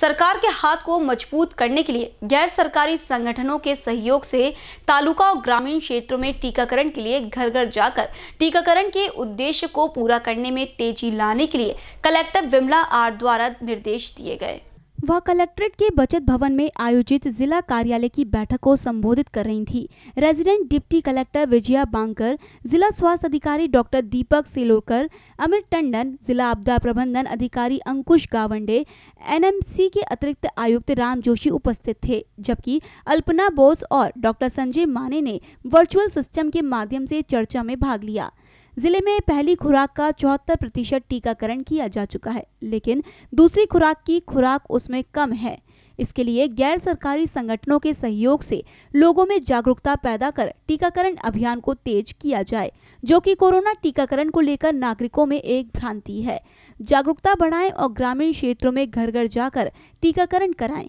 सरकार के हाथ को मजबूत करने के लिए गैर सरकारी संगठनों के सहयोग से तालुका और ग्रामीण क्षेत्रों में टीकाकरण के लिए घर घर जाकर टीकाकरण के उद्देश्य को पूरा करने में तेजी लाने के लिए कलेक्टर विमला आर द्वारा निर्देश दिए गए वह कलेक्ट्रेट के बचत भवन में आयोजित जिला कार्यालय की बैठक को संबोधित कर रही थी resident deputy collector Vijaya Bankar जिला स्वास्थ्य अधिकारी डॉक्टर दीपक सेलोकर अमित टंडन जिला आपदा प्रबंधन अधिकारी अंकुश गावंडे एनएमसी के अतिरिक्त आयुक्त राम जोशी उपस्थित थे जबकि अल्पना बोस और डॉक्टर संजय माने ने वर्चुअल सिस्टम के माध्यम से चर्चा में भाग लिया जिले में पहली खुराक का चौहत्तर प्रतिशत टीकाकरण किया जा चुका है लेकिन दूसरी खुराक की खुराक उसमें कम है इसके लिए गैर सरकारी संगठनों के सहयोग से लोगों में जागरूकता पैदा कर टीकाकरण अभियान को तेज किया जाए जो कि कोरोना टीकाकरण को लेकर नागरिकों में एक भ्रांति है जागरूकता बढ़ाएं और ग्रामीण क्षेत्रों में घर घर जाकर टीकाकरण कराएं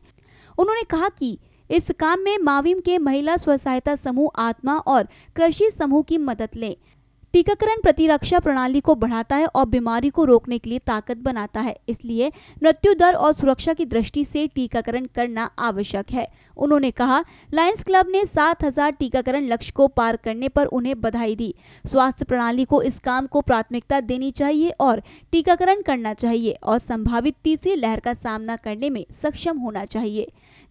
उन्होंने कहा कि इस काम में माविम के महिला स्व सहायता समूह आत्मा और कृषि समूह की मदद लें टीकाकरण प्रतिरक्षा प्रणाली को बढ़ाता है और बीमारी को रोकने के लिए ताकत बनाता है इसलिए मृत्यु दर और सुरक्षा की दृष्टि से टीकाकरण करना आवश्यक है उन्होंने कहा लायंस क्लब ने 7000 टीकाकरण लक्ष्य को पार करने पर उन्हें बधाई दी स्वास्थ्य प्रणाली को इस काम को प्राथमिकता देनी चाहिए और टीकाकरण करना चाहिए और संभावित तीसरी लहर का सामना करने में सक्षम होना चाहिए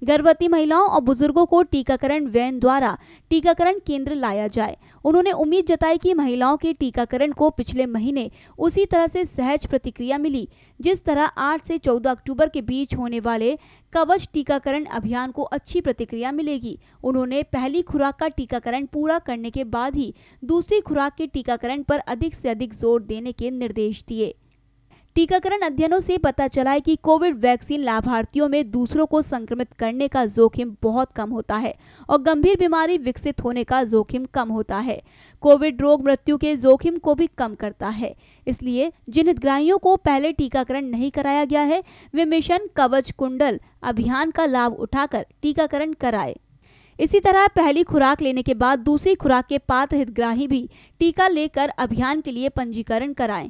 गर्भवती महिलाओं और बुजुर्गों को टीकाकरण वैन द्वारा टीकाकरण केंद्र लाया जाए उन्होंने उम्मीद जताई कि महिलाओं के टीकाकरण को पिछले महीने उसी तरह से सहज प्रतिक्रिया मिली जिस तरह 8 से 14 अक्टूबर के बीच होने वाले कवच टीकाकरण अभियान को अच्छी प्रतिक्रिया मिलेगी उन्होंने पहली खुराक का टीकाकरण पूरा करने के बाद ही दूसरी खुराक के टीकाकरण पर अधिक से अधिक जोर देने के निर्देश दिए टीकाकरण अध्ययनों से पता चला है कि कोविड वैक्सीन लाभार्थियों में दूसरों को संक्रमित करने का जोखिम बहुत कम होता है और गंभीर बीमारी विकसित होने का जोखिम कम होता है कोविड रोग मृत्यु के जोखिम को भी कम करता है इसलिए जिन हितग्राहियों को पहले टीकाकरण नहीं कराया गया है वे मिशन कवच कुंडल अभियान का लाभ उठाकर टीकाकरण कराए इसी तरह पहली खुराक लेने के बाद दूसरी खुराक के पात्र हितग्राही भी टीका लेकर अभियान के लिए पंजीकरण कराएं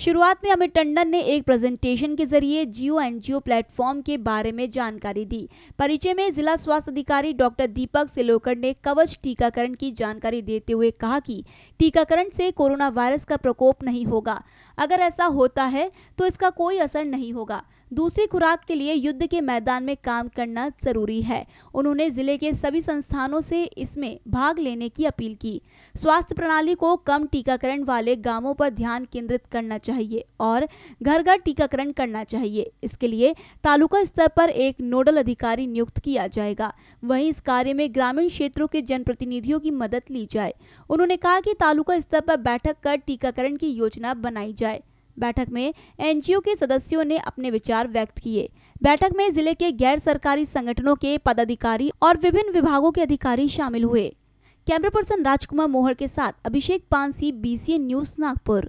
शुरुआत में अमित टंडन ने एक प्रेजेंटेशन के जरिए जियो एनजीओ प्लेटफॉर्म के बारे में जानकारी दी परिचय में जिला स्वास्थ्य अधिकारी डॉक्टर दीपक सिलोकर ने कवच टीकाकरण की जानकारी देते हुए कहा कि टीकाकरण से कोरोना वायरस का प्रकोप नहीं होगा अगर ऐसा होता है तो इसका कोई असर नहीं होगा दूसरी खुराक के लिए युद्ध के मैदान में काम करना जरूरी है उन्होंने जिले के सभी संस्थानों से इसमें भाग लेने की अपील की स्वास्थ्य प्रणाली को कम टीकाकरण वाले गांवों पर ध्यान केंद्रित करना चाहिए और घर घर टीकाकरण करना चाहिए इसके लिए तालुका स्तर पर एक नोडल अधिकारी नियुक्त किया जाएगा वहीं इस कार्य में ग्रामीण क्षेत्रों के जनप्रतिनिधियों की मदद ली जाए उन्होंने कहा कि तालुका स्तर पर बैठक कर टीकाकरण की योजना बनाई जाए बैठक में एनजीओ के सदस्यों ने अपने विचार व्यक्त किए बैठक में जिले के गैर सरकारी संगठनों के पदाधिकारी और विभिन्न विभागों के अधिकारी शामिल हुए कैमरा पर्सन राजकुमार मोहर के साथ अभिषेक पानसी बी न्यूज नागपुर